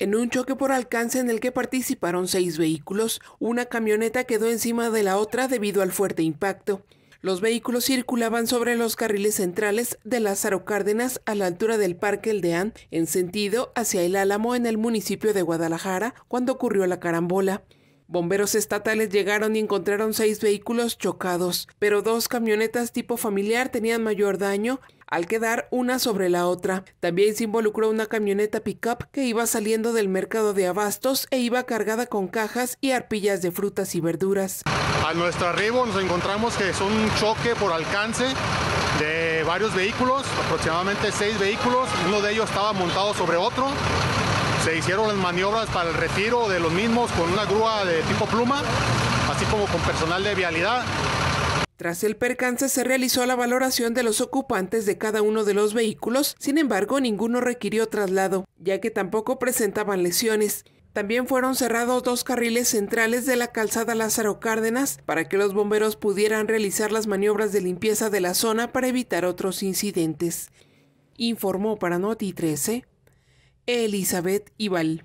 En un choque por alcance en el que participaron seis vehículos, una camioneta quedó encima de la otra debido al fuerte impacto. Los vehículos circulaban sobre los carriles centrales de Lázaro Cárdenas a la altura del Parque Eldeán, en sentido hacia el Álamo en el municipio de Guadalajara, cuando ocurrió la carambola. Bomberos estatales llegaron y encontraron seis vehículos chocados, pero dos camionetas tipo familiar tenían mayor daño al quedar una sobre la otra. También se involucró una camioneta pickup que iba saliendo del mercado de abastos e iba cargada con cajas y arpillas de frutas y verduras. A nuestro arribo nos encontramos que es un choque por alcance de varios vehículos, aproximadamente seis vehículos, uno de ellos estaba montado sobre otro se hicieron las maniobras para el retiro de los mismos con una grúa de tipo pluma, así como con personal de vialidad. Tras el percance se realizó la valoración de los ocupantes de cada uno de los vehículos, sin embargo ninguno requirió traslado, ya que tampoco presentaban lesiones. También fueron cerrados dos carriles centrales de la calzada Lázaro Cárdenas para que los bomberos pudieran realizar las maniobras de limpieza de la zona para evitar otros incidentes. Informó para 13 Elizabeth Ibal.